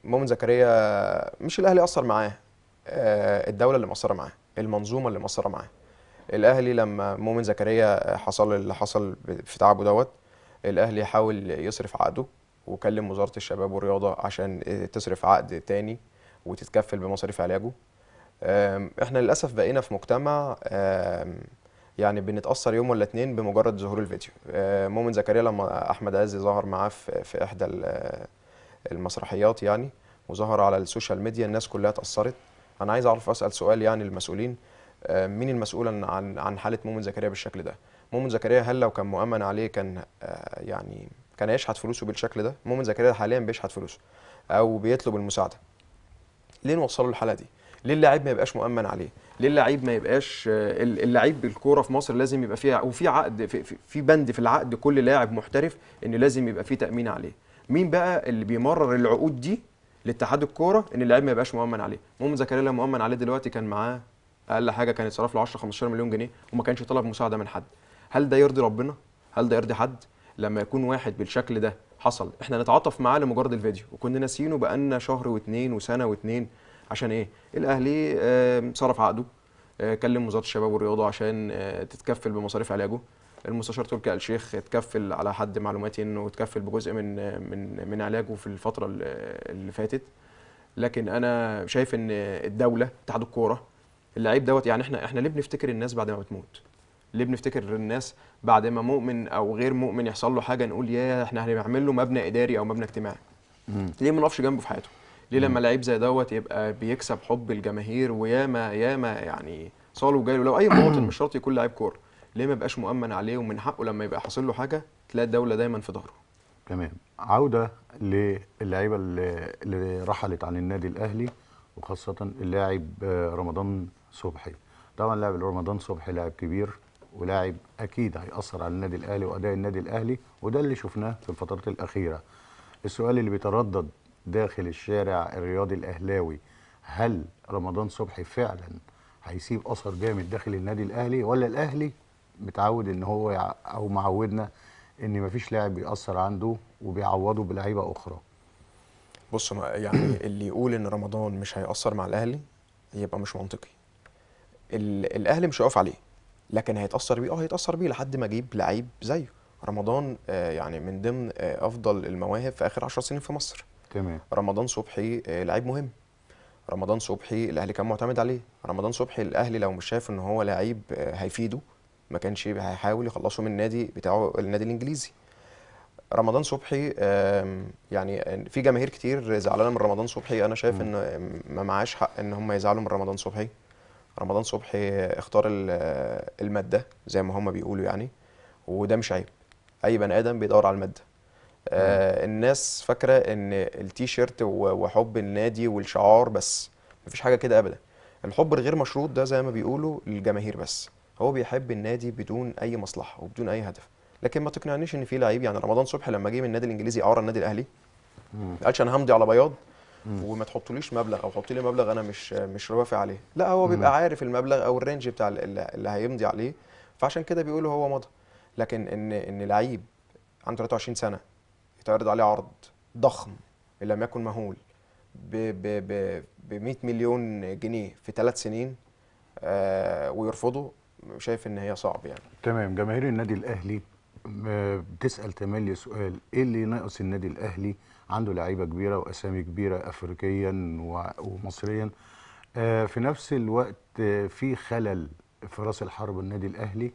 مؤمن زكريا مش الاهلي اثر معاه آه، الدوله اللي مقصره معاه المنظومه اللي مقصره معاه الاهلي لما مؤمن زكريا حصل اللي حصل في تعبه دوت الاهلي حاول يصرف عقده وكلم وزاره الشباب والرياضه عشان آه، تصرف عقد تاني وتتكفل بمصاريف علاجه احنا للاسف بقينا في مجتمع يعني بنتاثر يوم ولا اتنين بمجرد ظهور الفيديو آه، مؤمن زكريا لما احمد عز ظهر معاه في, احدى آه، المسرحيات يعني وظهر على السوشيال ميديا الناس كلها اتاثرت انا عايز اعرف اسال سؤال يعني للمسؤولين مين المسؤول عن عن حاله مؤمن زكريا بالشكل ده مؤمن زكريا هل لو كان مؤمن عليه كان يعني كان هيشحت فلوسه بالشكل ده مؤمن زكريا حاليا بيشحت فلوسه او بيطلب المساعده ليه نوصله للحاله دي ليه اللاعب ما يبقاش مؤمن عليه ليه اللاعب ما يبقاش آه، اللاعب بالكوره في مصر لازم يبقى فيها وفي عقد في, في بند في العقد كل لاعب محترف ان لازم يبقى فيه تامين عليه مين بقى اللي بيمرر العقود دي لاتحاد الكوره ان اللاعب ما يبقاش مؤمن عليه مؤمن زكريا لما مؤمن عليه دلوقتي كان معاه اقل حاجه كان يتصرف له 10 15 مليون جنيه وما كانش طلب مساعده من حد هل ده يرضي ربنا هل ده يرضي حد لما يكون واحد بالشكل ده حصل احنا نتعاطف معاه لمجرد الفيديو وكنا ناسيينه بقالنا شهر واثنين وسنه واثنين عشان ايه الاهلي صرف عقده آه، كلم وزاره الشباب والرياضه عشان آه، تتكفل بمصاريف علاجه المستشار تركي آل الشيخ اتكفل على حد معلوماتي انه اتكفل بجزء من آه، من من علاجه في الفتره اللي فاتت لكن انا شايف ان الدوله اتحاد الكوره اللعيب دوت يعني احنا احنا ليه بنفتكر الناس بعد ما بتموت ليه بنفتكر الناس بعد ما مؤمن او غير مؤمن يحصل له حاجه نقول يا احنا هنعمل له مبنى اداري او مبنى اجتماعي مم. ليه ما نقفش جنبه في حياته ليه لما لعيب زي دوت يبقى بيكسب حب الجماهير وياما ياما يعني صاله وجاله لو اي مواطن مش شرط يكون لعيب كوره ليه ما يبقاش مؤمن عليه ومن حقه لما يبقى حاصل له حاجه تلاقي الدوله دايما في ظهره تمام عوده للعيبه اللي, اللي رحلت عن النادي الاهلي وخاصه اللاعب آه، رمضان صبحي طبعا لاعب رمضان صبحي لاعب كبير ولاعب اكيد هياثر على النادي الاهلي واداء النادي الاهلي وده اللي شفناه في الفترات الاخيره السؤال اللي بيتردد داخل الشارع الرياضي الاهلاوي هل رمضان صبحي فعلا هيسيب اثر جامد داخل النادي الاهلي ولا الاهلي متعود ان هو او معودنا ان مفيش لاعب بيأثر عنده وبيعوضه بلعيبه اخرى بص يعني اللي يقول ان رمضان مش هيأثر مع الاهلي يبقى مش منطقي الاهلي مش هيقف عليه لكن هيتاثر بيه اه هيتاثر بيه لحد ما اجيب لعيب زيه رمضان آه، يعني من ضمن آه، افضل المواهب في اخر 10 سنين في مصر تمام رمضان صبحي آه، لعيب مهم رمضان صبحي الاهلي كان معتمد عليه رمضان صبحي الاهلي لو مش شايف ان هو لعيب هيفيده ما كانش هيحاول يخلصه من النادي بتاعه النادي الانجليزي رمضان صبحي يعني في جماهير كتير زعلانه من رمضان صبحي انا شايف ان ما معاش حق ان هم يزعلوا من رمضان صبحي رمضان صبحي اختار الماده زي ما هم بيقولوا يعني وده مش عيب اي بني ادم بيدور على الماده آه الناس فاكره ان التيشيرت وحب النادي والشعار بس مفيش حاجه كده ابدا الحب الغير مشروط ده زي ما بيقولوا للجماهير بس هو بيحب النادي بدون اي مصلحه وبدون اي هدف لكن ما تقنعنيش ان في لعيب يعني رمضان صبحي لما جه من النادي الانجليزي اعاره النادي الاهلي ما قالش انا همضي على بياض وما تحطوليش مبلغ او حطي لي مبلغ انا مش مش رافع عليه لا هو بيبقى عارف المبلغ او الرينج بتاع اللي هيمضي عليه فعشان كده بيقول هو مضى لكن ان ان لعيب عنده 23 سنه يتعرض عليه عرض ضخم ان لم يكن مهول ب 100 مليون جنيه في ثلاث سنين آه ويرفضه شايف ان هي صعب يعني تمام جماهير النادي الاهلي آه، بتسال تملي سؤال ايه اللي ناقص النادي الاهلي عنده لعيبه كبيره واسامي كبيره افريقيا ومصريا آه، في نفس الوقت آه، في خلل في راس الحرب النادي الاهلي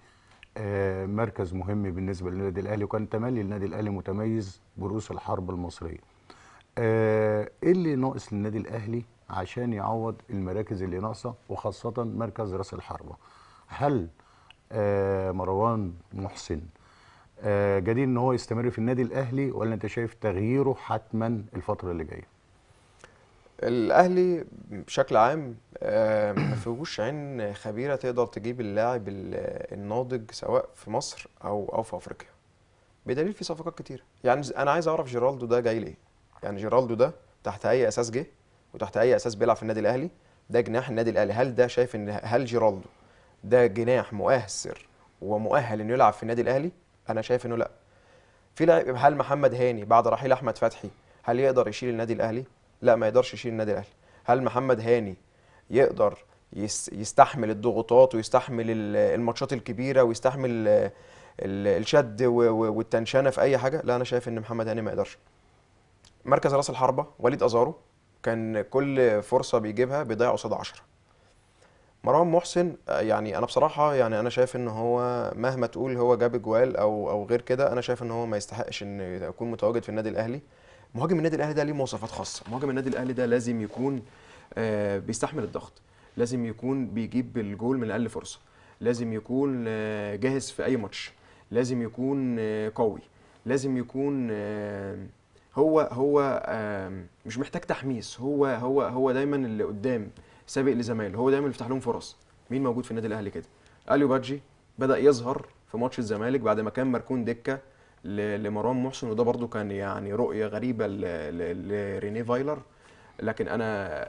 آه، مركز مهم بالنسبه للنادي الاهلي وكان تملي النادي الاهلي متميز برؤوس الحرب المصريه ايه اللي ناقص للنادي الاهلي عشان يعوض المراكز اللي ناقصه وخاصه مركز راس الحربه هل مروان محسن آه، جدير ان هو يستمر في النادي الاهلي ولا انت شايف تغييره حتما الفتره اللي جايه الاهلي بشكل عام آه، ما فيهوش عين خبيره تقدر تجيب اللاعب الناضج سواء في مصر او او في افريقيا بدليل في صفقات كتير يعني انا عايز اعرف جيرالدو ده جاي ليه يعني جيرالدو ده تحت اي اساس جه وتحت اي اساس بيلعب في النادي الاهلي ده جناح النادي الاهلي هل ده شايف ان هل جيرالدو ده جناح مؤثر ومؤهل انه يلعب في النادي الاهلي انا شايف انه لا في لاعب هل محمد هاني بعد رحيل احمد فتحي هل يقدر يشيل النادي الاهلي لا ما يقدرش يشيل النادي الاهلي هل محمد هاني يقدر يستحمل الضغوطات ويستحمل الماتشات الكبيره ويستحمل الشد والتنشنه في اي حاجه لا انا شايف ان محمد هاني ما يقدرش مركز راس الحربه وليد ازارو كان كل فرصه بيجيبها بيضيع قصاد 10 مروان محسن آه، يعني انا بصراحه يعني انا شايف ان هو مهما تقول هو جاب جوال او او غير كده انا شايف ان هو ما يستحقش ان يكون متواجد في النادي الاهلي مهاجم النادي الاهلي ده ليه مواصفات خاصه مهاجم النادي الاهلي ده لازم يكون آه، بيستحمل الضغط لازم يكون بيجيب الجول من اقل فرصه لازم يكون آه، جاهز في اي ماتش لازم يكون قوي لازم يكون هو هو مش محتاج تحميس هو هو هو دايما اللي قدام سابق لزمايله هو دايما بيفتح لهم فرص مين موجود في النادي الاهلي كده اليو باجي بدا يظهر في ماتش الزمالك بعد ما كان مركون دكه لمروان محسن وده برده كان يعني رؤيه غريبه لريني فايلر لكن انا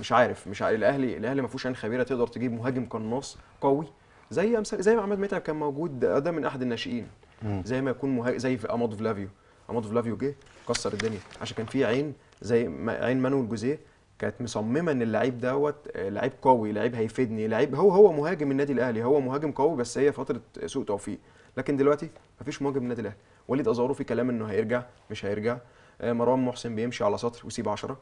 مش عارف مش عارف الاهلي الاهلي ما فيهوش عين خبيره تقدر تجيب مهاجم قناص قوي زي امثال زي ما عماد متعب كان موجود ده من احد الناشئين زي ما يكون مهاجم زي في امادو فلافيو امادو فلافيو جه كسر الدنيا عشان كان في عين زي عين مانويل جوزيه كانت مصممه ان اللعيب دوت آه، لعيب قوي لعيب هيفيدني لعيب هو هو مهاجم النادي الاهلي هو مهاجم قوي بس هي فتره سوء توفيق لكن دلوقتي مفيش مهاجم النادي الاهلي وليد ازارو في كلام انه هيرجع مش هيرجع آه، مروان محسن بيمشي على سطر ويسيب 10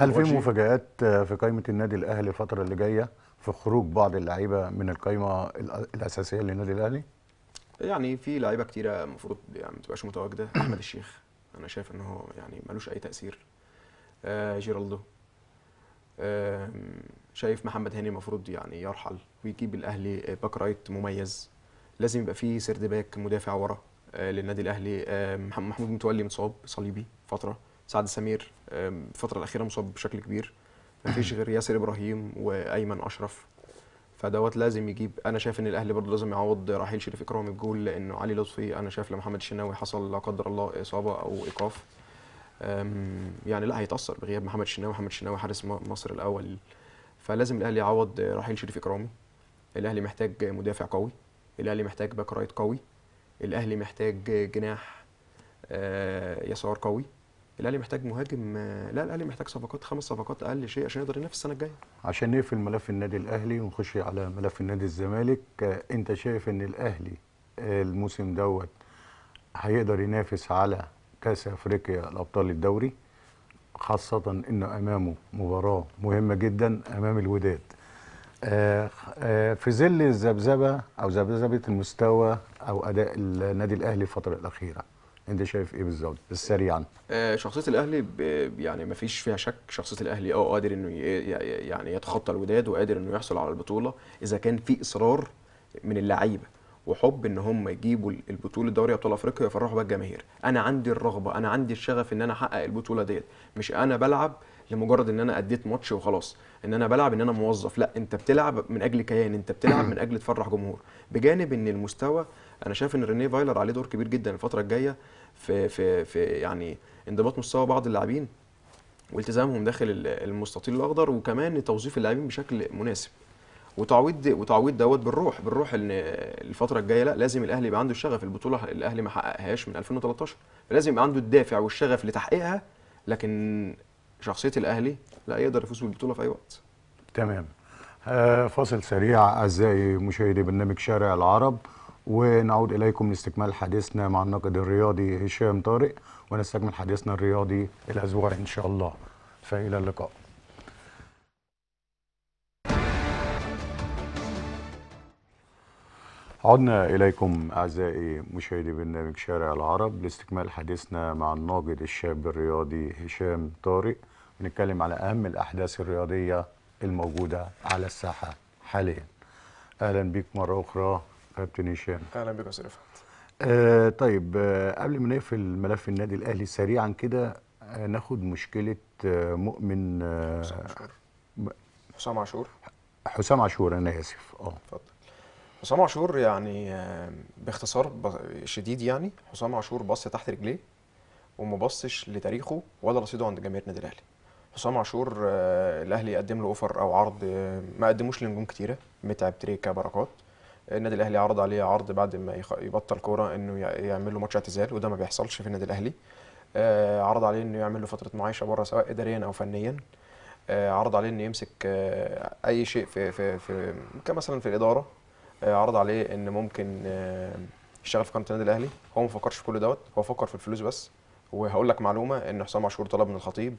هل في مفاجات آه، في قائمه النادي الاهلي الفتره اللي جايه في خروج بعض اللعيبه من القائمه الاساسيه للنادي الاهلي يعني في لعيبه كتيره المفروض يعني ما تبقاش متواجده احمد الشيخ انا شايف ان هو يعني ملوش اي تاثير آه، جيرالدو آه، شايف محمد هاني المفروض يعني يرحل ويجيب الاهلي آه، باك رايت مميز لازم يبقى فيه سيرد باك مدافع ورا للنادي الاهلي محمود متولي متصاب صليبي فتره سعد سمير الفتره الاخيره مصاب بشكل كبير مفيش غير ياسر ابراهيم وايمن اشرف فدوت لازم يجيب انا شايف ان الاهلي برضه لازم يعوض رحيل شريف اكرامي بجول لانه علي لطفي انا شايف لمحمد الشناوي حصل لا قدر الله اصابه او ايقاف يعني لا هيتاثر بغياب محمد الشناوي محمد الشناوي حارس مصر الاول فلازم الاهلي يعوض رحيل شريف اكرامي الاهلي محتاج مدافع قوي الاهلي محتاج باك رايت قوي الاهلي محتاج جناح آه، يسار قوي الاهلي محتاج مهاجم آه، لا الاهلي محتاج صفقات خمس صفقات اقل شيء عشان يقدر ينافس السنه الجايه عشان نقفل ملف النادي الاهلي ونخش على ملف النادي الزمالك آه، انت شايف ان الاهلي الموسم دوت هيقدر ينافس على كاس افريقيا الابطال الدوري خاصه انه امامه مباراه مهمه جدا امام الوداد آه، آه، في ظل الذبذبه او ذبذبه المستوى او اداء النادي الاهلي الفتره الاخيره انت شايف ايه بالظبط سريعا آه، شخصيه الاهلي يعني ما فيش فيها شك شخصيه الاهلي اه قادر انه يعني يتخطى الوداد وقادر انه يحصل على البطوله اذا كان في اصرار من اللعيبه وحب ان هم يجيبوا البطوله دوري ابطال افريقيا ويفرحوا بقى الجماهير انا عندي الرغبه انا عندي الشغف ان انا احقق البطوله ديت مش انا بلعب لمجرد ان انا اديت ماتش وخلاص ان انا بلعب ان انا موظف لا انت بتلعب من اجل كيان انت بتلعب من اجل تفرح جمهور بجانب ان المستوى انا شايف ان رينيه فايلر عليه دور كبير جدا الفتره الجايه في في في يعني انضباط مستوى بعض اللاعبين والتزامهم داخل المستطيل الاخضر وكمان توظيف اللاعبين بشكل مناسب وتعويض وتعويض دوت بالروح بالروح ان الفتره الجايه لا لازم الاهلي يبقى عنده الشغف البطوله الاهلي ما حققهاش من 2013 فلازم يبقى عنده الدافع والشغف لتحقيقها لكن شخصيه الاهلي لا يقدر يفوز بالبطوله في اي وقت تمام آه فاصل سريع اعزائي مشاهدي برنامج شارع العرب ونعود اليكم لاستكمال حديثنا مع الناقد الرياضي هشام طارق ونستكمل حديثنا الرياضي الاسبوع ان شاء الله فالى اللقاء عدنا إليكم أعزائي مشاهدي برنامج شارع العرب لاستكمال حديثنا مع الناقد الشاب الرياضي هشام طارق بنتكلم على أهم الأحداث الرياضية الموجودة على الساحة حاليا أهلا بك مرة أخرى كابتن هشام أهلا بك يا أستاذ آه طيب آه قبل ما نقفل ملف النادي الأهلي سريعا كده آه ناخد مشكلة آه مؤمن آه حسام عاشور حسام عاشور أنا آسف اه اتفضل حسام عاشور يعني آه، باختصار شديد يعني حسام عاشور بص تحت رجليه وما بصش لتاريخه ولا رصيده عند جماهير النادي الاهلي حسام عاشور آه، الاهلي قدم له اوفر او عرض آه، ما قدموش لنجوم كتيره متعب تريكا بركات النادي الاهلي عرض عليه عرض بعد ما يبطل كوره انه يعمل له ماتش اعتزال وده ما بيحصلش في النادي الاهلي عرض عليه انه يعمل له فتره معايشه بره سواء اداريا او فنيا عرض عليه انه يمسك اي شيء في في في كمثلا في الاداره آه، عرض عليه ان ممكن آه، يشتغل في قناه النادي الاهلي هو ما فكرش في كل دوت هو فكر في الفلوس بس وهقول لك معلومه ان حسام عاشور طلب من الخطيب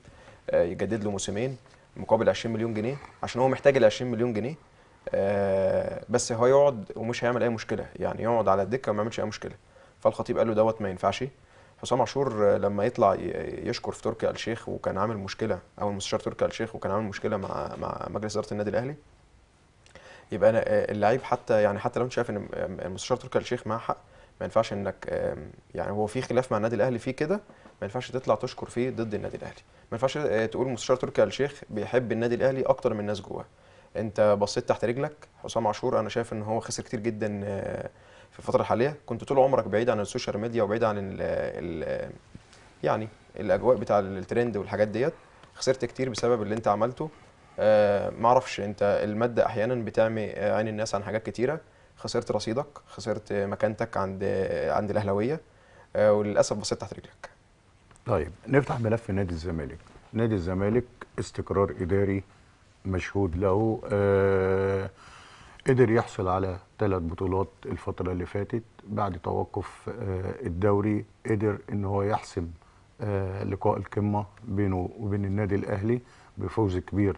آه، يجدد له موسمين مقابل 20 مليون جنيه عشان هو محتاج ال 20 مليون جنيه بس هو يقعد ومش هيعمل اي مشكله يعني يقعد على الدكه وما يعملش اي مشكله فالخطيب قال له دوت ما ينفعش حسام عاشور لما يطلع يشكر في تركي آل الشيخ وكان عامل مشكله او المستشار تركي الشيخ وكان عامل مشكله مع مع مجلس اداره النادي الاهلي يبقى آه، اللعيب حتى يعني حتى لو انت شايف ان آه، المستشار تركي الشيخ معاه حق ما ينفعش انك آه، يعني هو في خلاف مع النادي الاهلي فيه كده ما ينفعش تطلع تشكر فيه ضد النادي الاهلي ما ينفعش تقول المستشار تركي الشيخ بيحب النادي الاهلي اكتر من الناس جواه انت بصيت تحت رجلك حسام عاشور انا شايف ان هو خسر كتير جدا في الفتره الحاليه كنت طول عمرك بعيد عن السوشيال ميديا وبعيد عن ال ال يعني الاجواء بتاع الترند والحاجات ديت خسرت كتير بسبب اللي انت عملته آه، معرفش انت الماده احيانا بتعمي آه، عين الناس عن حاجات كتيره خسرت رصيدك خسرت مكانتك عند عند الاهلاويه آه، وللاسف بصيت تحت رجلك طيب نفتح ملف نادي الزمالك نادي الزمالك استقرار اداري مشهود له آه قدر يحصل على ثلاث بطولات الفتره اللي فاتت بعد توقف آه الدوري قدر ان هو يحسم آه لقاء القمه بينه وبين النادي الاهلي بفوز كبير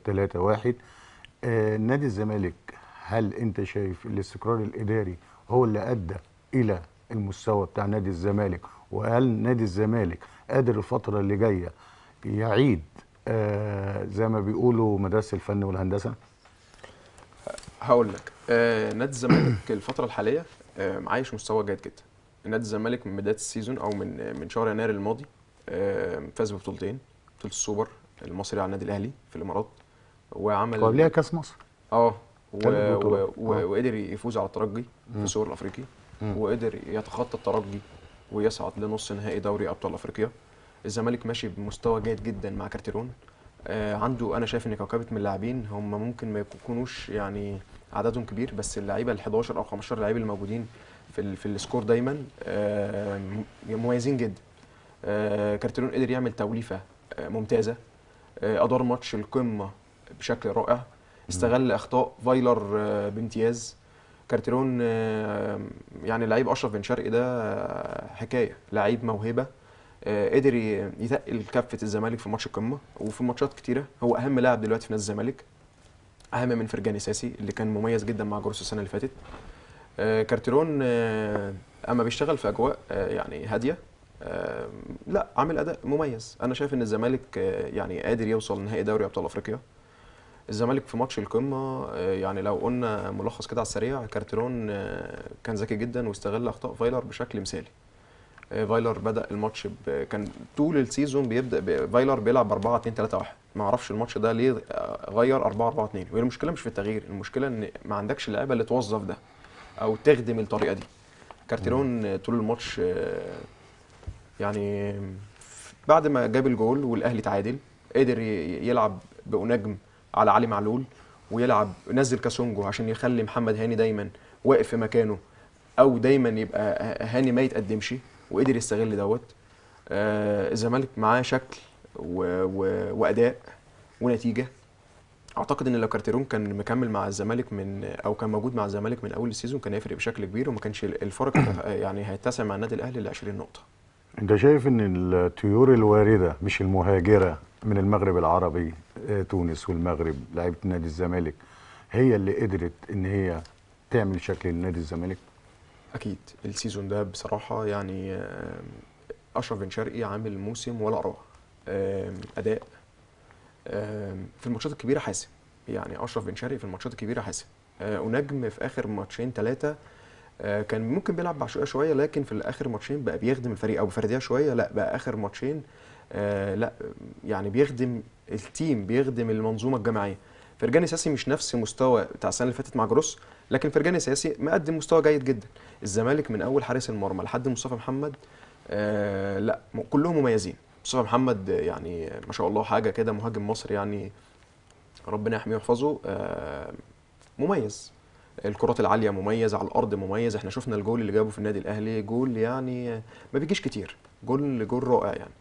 3-1 آه نادي الزمالك هل انت شايف الاستقرار الاداري هو اللي ادى الى المستوى بتاع نادي الزمالك وهل نادي الزمالك قادر الفتره اللي جايه يعيد آه زي ما بيقولوا مدرسه الفن والهندسه هقول لك آه نادي الزمالك الفتره الحاليه آه عايش مستوى جيد جدا نادي الزمالك من بدايه السيزون او من من شهر يناير الماضي آه فاز ببطولتين بطوله السوبر المصري على النادي الاهلي في الامارات وعمل قبلها طيب، كاس مصر اه و... و... آه. و... وقدر يفوز على الترجي في السوبر الافريقي وقدر يتخطى الترجي ويصعد لنص نهائي دوري ابطال افريقيا الزمالك ماشي بمستوى جيد جدا مع كارتيرون آه عنده انا شايف ان كوكبه من اللاعبين هم ممكن ما يكونوش يعني عددهم كبير بس اللعيبه ال 11 او 15 لعيب اللي موجودين في ال في السكور دايما آه مميزين جدا آه كارتيرون قدر يعمل توليفه آه ممتازه آه، ادار ماتش القمه بشكل رائع استغل اخطاء فايلر آه، بامتياز كارتيرون آه، يعني لعيب اشرف بن شرقي ده حكايه لعيب موهبه قدر يتقل كفه الزمالك في ماتش القمه وفي ماتشات كتيره هو اهم لاعب دلوقتي في نادي الزمالك اهم من فرجاني ساسي اللي كان مميز جدا مع جورس السنه اللي فاتت كارتيرون اما بيشتغل في اجواء يعني هاديه لا عامل اداء مميز انا شايف ان الزمالك آه، يعني قادر يوصل نهائي دوري ابطال افريقيا الزمالك في ماتش القمه آه، يعني لو قلنا ملخص كده على السريع كارتيرون آه، كان ذكي جدا واستغل اخطاء فايلر بشكل مثالي فايلر بدا الماتش ب... كان طول السيزون بيبدا ب... فايلر بيلعب 4 2 3 1 ما اعرفش الماتش ده ليه غير 4 4 2 وهي المشكله مش في التغيير المشكله ان ما عندكش اللعيبه اللي توظف ده او تخدم الطريقه دي كارتيرون طول الماتش يعني بعد ما جاب الجول والاهلي تعادل قدر يلعب بأنجم على علي معلول ويلعب نزل كاسونجو عشان يخلي محمد هاني دايما واقف في مكانه او دايما يبقى هاني ما يتقدمش وقدر يستغل دوت آه، الزمالك معاه شكل و... و... واداء ونتيجه اعتقد ان لو كارتيرون كان مكمل مع الزمالك من او كان موجود مع الزمالك من اول السيزون كان هيفرق بشكل كبير وما كانش الفرق يعني هيتسع مع النادي الاهلي ل 20 نقطه انت شايف ان الطيور الوارده مش المهاجره من المغرب العربي آه، تونس والمغرب لعيبه نادي الزمالك هي اللي قدرت ان هي تعمل شكل لنادي الزمالك اكيد السيزون ده بصراحه يعني آه، اشرف بن شرقي عامل موسم ولا اروع آه، اداء في الماتشات الكبيره حاسم يعني اشرف بن شرقي في الماتشات الكبيره حاسم ونجم في اخر ماتشين ثلاثه آه، كان ممكن بيلعب بعشوائيه شويه لكن في اخر ماتشين بقى بيخدم الفريق او بفرديه شويه لا بقى اخر ماتشين آه، لا يعني بيخدم التيم بيخدم المنظومه الجماعيه فرجاني ساسي مش نفس مستوى بتاع السنه اللي فاتت مع جروس لكن فرجاني ساسي مقدم مستوى جيد جدا الزمالك من اول حارس المرمى لحد مصطفى محمد آه، لا كلهم مميزين مصطفى محمد يعني ما شاء الله حاجه كده مهاجم مصري يعني ربنا يحميه ويحفظه مميز الكرات العاليه مميز على الارض مميز احنا شفنا الجول اللي جابه في النادي الاهلي جول يعني ما بيجيش كتير جول جول رائع يعني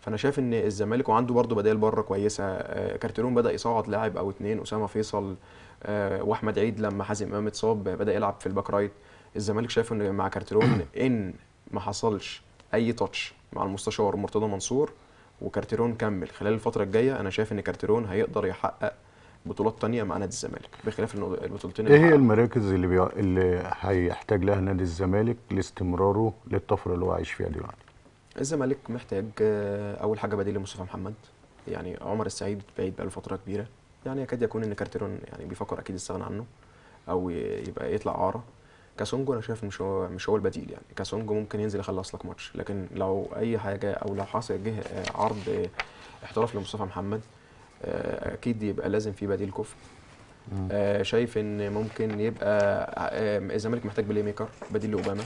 فانا شايف ان الزمالك وعنده برضه بدائل بره كويسه آه، كارتيرون بدا يصعد لاعب او اتنين اسامه فيصل آه، واحمد عيد لما حازم امام اتصاب بدا يلعب في الباك رايت الزمالك شايف ان مع كارتيرون ان ما حصلش اي تاتش مع المستشار مرتضى منصور وكارتيرون كمل خلال الفتره الجايه انا شايف ان كارتيرون هيقدر يحقق بطولات تانية مع نادي الزمالك بخلاف البطولتين ايه هي المراكز اللي بي... اللي هيحتاج لها نادي الزمالك لاستمراره للطفره اللي هو عايش فيها دلوقتي الزمالك محتاج آه، اول حاجه بديل لمصطفى محمد يعني عمر السعيد بعيد بقاله فتره كبيره يعني يكاد يكون ان كارتيرون يعني بيفكر اكيد يستغنى عنه او يبقى يطلع اعاره كاسونجو انا شايف مش هو مش هو البديل يعني كاسونجو ممكن ينزل يخلص لك ماتش لكن لو اي حاجه او لو حصل جه آه، عرض آه، احتراف لمصطفى محمد آه، اكيد يبقى لازم في بديل كفء آه شايف ان ممكن يبقى آه، الزمالك محتاج بلاي ميكر بديل لاوباما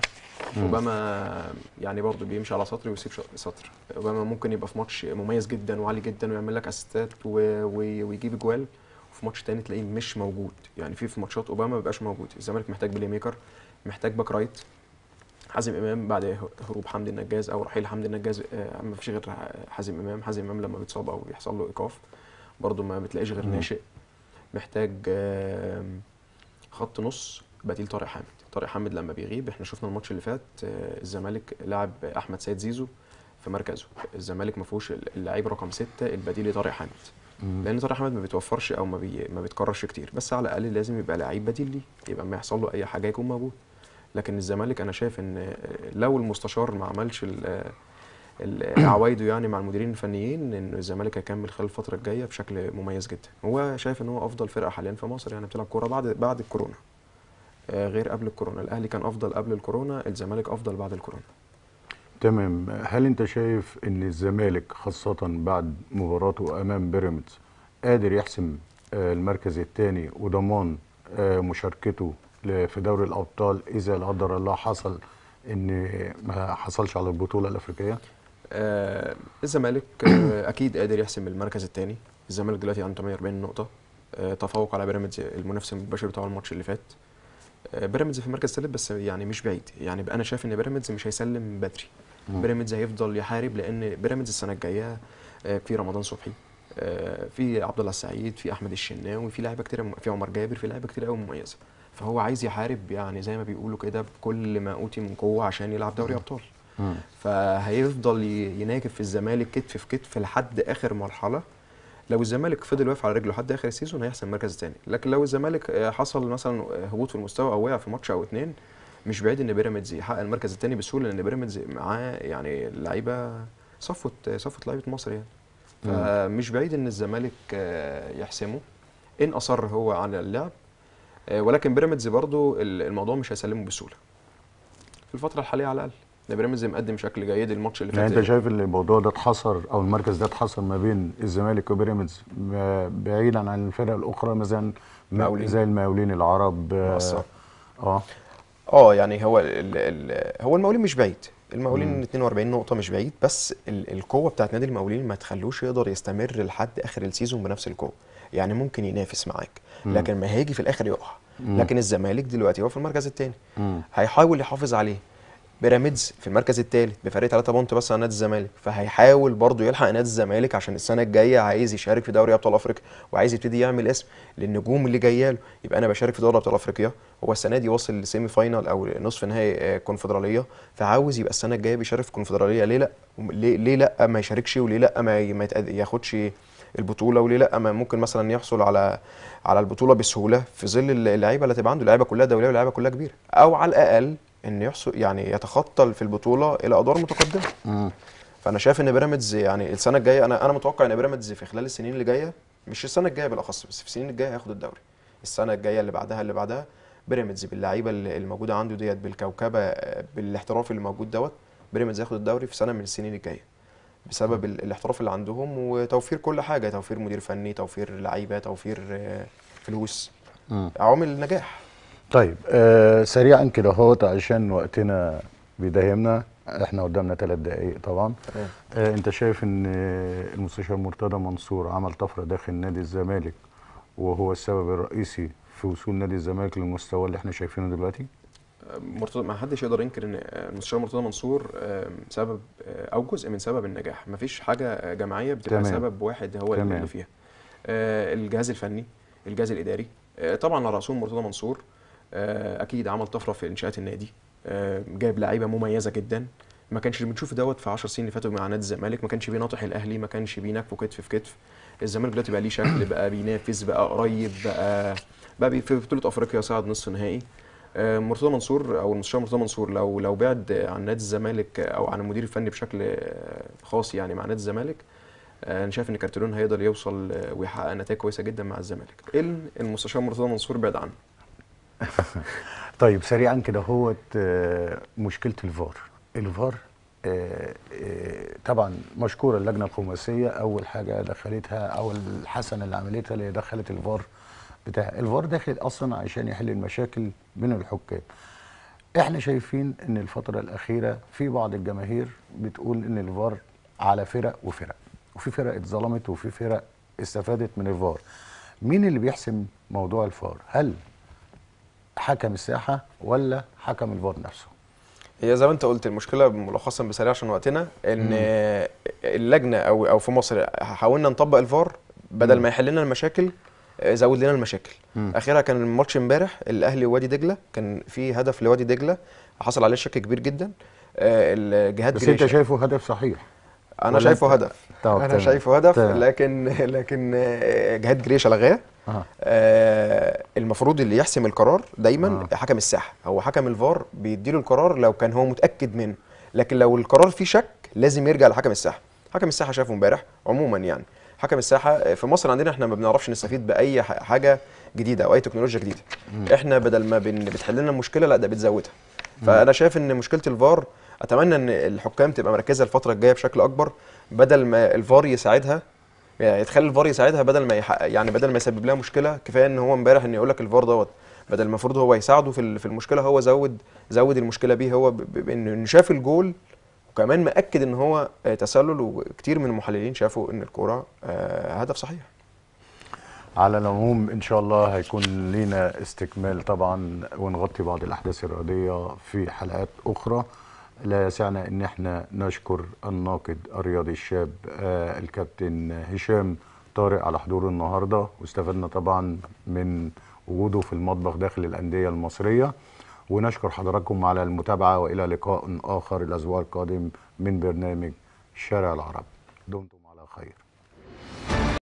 اوباما يعني برضه بيمشي على سطر ويسيب سطر اوباما ممكن يبقى في ماتش مميز جدا وعالي جدا ويعمل لك اسيستات ويجيب اجوال وفي ماتش تاني تلاقيه مش موجود يعني في في ماتشات اوباما ما بيبقاش موجود الزمالك محتاج بلاي ميكر محتاج باك رايت حازم امام بعد هروب حمدي النجاز او رحيل حمدي النجاز آه، ما فيش غير حازم امام حازم امام لما بيتصاب او بيحصل له ايقاف برضو ما بتلاقيش غير ناشئ محتاج خط نص بديل طارق حامد طارق حامد لما بيغيب احنا شفنا الماتش اللي فات آه، الزمالك لعب احمد سيد زيزو في مركزه الزمالك ما فيهوش اللعيب رقم ستة البديل لطارق حامد لان طارق حامد ما بيتوفرش او ما, بي... ما بيتكررش كتير بس على الاقل لازم يبقى لعيب بديل ليه يبقى ما يحصل له اي حاجه يكون موجود لكن الزمالك انا شايف ان آه، لو المستشار ما عملش عوايده يعني مع المديرين الفنيين ان الزمالك هيكمل خلال الفتره الجايه بشكل مميز جدا هو شايف ان هو افضل فرقه حاليا في مصر يعني بتلعب كوره بعد بعد الكورونا آه، غير قبل الكورونا الاهلي كان افضل قبل الكورونا الزمالك افضل بعد الكورونا تمام هل انت شايف ان الزمالك خاصه بعد مباراته امام بيراميدز قادر يحسم آه، المركز الثاني وضمان آه، مشاركته في دوري الابطال اذا لا قدر الله حصل ان ما حصلش على البطوله الافريقيه آه الزمالك آه اكيد قادر يحسم المركز الثاني الزمالك دلوقتي عنده 48 نقطه آه تفوق على بيراميدز المنافس المباشر بتاعه الماتش اللي فات آه بيراميدز في المركز الثالث بس يعني مش بعيد يعني انا شايف ان بيراميدز مش هيسلم بدري بيراميدز هيفضل يحارب لان بيراميدز السنه الجايه آه في رمضان صبحي آه في عبد الله السعيد في احمد الشناوي في لعيبه كتير في عمر جابر في لعيبه كتير قوي مميزه فهو عايز يحارب يعني زي ما بيقولوا كده بكل ما اوتي من قوه عشان يلعب دوري ابطال فهيفضل يناكب في الزمالك كتف في كتف لحد اخر مرحله لو الزمالك فضل واقف على رجله لحد اخر السيزون هيحسم مركز تاني لكن لو الزمالك آه، حصل مثلا هبوط في المستوى او وقع في ماتش او اتنين مش بعيد ان بيراميدز يحقق المركز الثاني بسهوله لان بيراميدز معاه يعني لعيبه صفوه صفوه لعيبه مصر يعني فمش بعيد ان الزمالك آه، يحسمه ان اصر هو على اللعب آه، ولكن بيراميدز برضو الموضوع مش هيسلمه بسهوله في الفتره الحاليه على الاقل ان بيراميدز مقدم شكل جيد الماتش اللي يعني فات يعني انت شايف ان الموضوع ده اتحصر او المركز ده اتحصر ما بين الزمالك وبيراميدز بعيدا عن الفرق الاخرى مثلا مقاولين. زي المقاولين العرب آه،, اه اه يعني هو الـ الـ هو المقاولين مش بعيد المقاولين 42 نقطة مش بعيد بس القوة بتاعت نادي المقاولين ما تخلوش يقدر يستمر لحد آخر السيزون بنفس القوة، يعني ممكن ينافس معاك لكن ما هيجي في الآخر يقع، لكن الزمالك دلوقتي هو في المركز الثاني هيحاول يحافظ عليه بيراميدز في المركز الثالث بفريق 3 بونت بس عن نادي الزمالك فهيحاول برضه يلحق نادي الزمالك عشان السنه الجايه عايز يشارك في دوري ابطال افريقيا وعايز يبتدي يعمل اسم للنجوم اللي جايه له يبقى انا بشارك في دوري ابطال افريقيا هو السنه دي وصل لسيمي فاينال او نصف نهائي آه، كونفدراليه فعاوز يبقى السنه الجايه بيشارك في الكونفدراليه ليه لا ليه, ليه لا ما يشاركش وليه لا ما, ما ياخدش البطوله وليه لا ما ممكن مثلا يحصل على على البطوله بسهوله في ظل اللعيبه اللي هتبقى عنده اللعيبه كلها دوليه واللعيبه كلها كبيره او على الاقل ان يحصل يعني يتخطى في البطوله الى ادوار متقدمه مم. فانا شايف ان بيراميدز يعني السنه الجايه انا انا متوقع ان بيراميدز في خلال السنين اللي جايه مش السنه الجايه بالاخص بس في السنين الجايه هياخد الدوري السنه الجايه اللي بعدها اللي بعدها بيراميدز باللعيبه اللي موجوده عنده ديت بالكوكبه بالاحتراف اللي موجود دوت بيراميدز هياخد الدوري في سنه من السنين الجايه بسبب الاحتراف اللي عندهم وتوفير كل حاجه توفير مدير فني توفير لعيبه توفير آه، فلوس عوامل النجاح طيب آه سريعا كده هو عشان وقتنا بيداهمنا احنا قدامنا ثلاث دقائق طبعا آه انت شايف ان المستشار مرتضى منصور عمل طفره داخل نادي الزمالك وهو السبب الرئيسي في وصول نادي الزمالك للمستوى اللي احنا شايفينه دلوقتي مرتضى ما حدش يقدر ينكر ان آه، المستشار مرتضى منصور سبب آه، او جزء من سبب النجاح مفيش حاجه آه، جماعيه بتبقى تمام. سبب واحد هو تمام. اللي فيها الجهاز الفني الجهاز الاداري طبعا على راسهم مرتضى منصور آه، اكيد عمل طفره في انشاءات النادي آه، جايب لعيبه مميزه جدا ما كانش بنشوف دوت في 10 سنين اللي فاتوا مع نادي الزمالك ما كانش بيناطح الاهلي ما كانش بينكفه كتف في كتف الزمالك دلوقتي بقى ليه شكل بقى بينافس بقى قريب بقى بقى في بطوله افريقيا صعد نصف نهائي آه، مرتضى منصور او المستشار مرتضى منصور لو لو بعد عن نادي الزمالك او عن المدير الفني بشكل خاص يعني مع نادي الزمالك انا شايف ان كارتلون هيقدر يوصل ويحقق نتائج كويسه جدا مع الزمالك ان المستشار مرتضى منصور بعد عنه طيب سريعا كده هو آه، مشكله الفار الفار آه، آه، طبعا مشكوره اللجنه الخماسيه اول حاجه دخلتها او الحسنه اللي عملتها اللي دخلت الفار بتاع الفار داخل اصلا عشان يحل المشاكل بين الحكام احنا شايفين ان الفتره الاخيره في بعض الجماهير بتقول ان الفار على فرق وفرق وفي فرق اتظلمت وفي فرق استفادت من الفار مين اللي بيحسم موضوع الفار هل حكم الساحه ولا حكم الفار نفسه هي زي ما انت قلت المشكله ملخصا بسريع عشان وقتنا ان مم. اللجنه او او في مصر حاولنا نطبق الفار بدل مم. ما يحل لنا المشاكل زود لنا المشاكل مم. اخرها كان الماتش امبارح الاهلي ووادي دجله كان في هدف لوادي دجله حصل عليه شك كبير جدا آه، الجهات بس انت شايفه هدف صحيح انا شايفه هدف طب انا شايفه هدف طب. لكن لكن آه، جهاد جريشه لغاه آه. المفروض اللي يحسم القرار دايما آه. حكم الساحه هو حكم الفار بيديله القرار لو كان هو متاكد منه لكن لو القرار فيه شك لازم يرجع لحكم الساحه حكم الساحه شافه امبارح عموما يعني حكم الساحه آه، في مصر عندنا احنا ما بنعرفش نستفيد باي حاجه جديده او اي تكنولوجيا جديده م. احنا بدل ما بتحل لنا المشكله لا ده بتزودها م. فانا شايف ان مشكله الفار اتمنى ان الحكام تبقى مركزه الفتره الجايه بشكل اكبر بدل ما الفار يساعدها يعني تخلي الفار يساعدها بدل ما يحقق يعني بدل ما يسبب لها مشكله كفايه ان هو امبارح ان يقول لك الفار دوت بدل المفروض هو يساعده في في المشكله هو زود زود المشكله بيه هو بانه شاف الجول وكمان مأكد ان هو آه، تسلل وكتير من المحللين شافوا ان الكوره آه، هدف صحيح على العموم ان شاء الله هيكون لينا استكمال طبعا ونغطي بعض الاحداث الرياضيه في حلقات اخرى لا يسعنا ان احنا نشكر الناقد الرياضي الشاب آه، الكابتن هشام طارق على حضوره النهارده واستفدنا طبعا من وجوده في المطبخ داخل الانديه المصريه ونشكر حضراتكم على المتابعه والى لقاء اخر الاسبوع القادم من برنامج شارع العرب دمتم على خير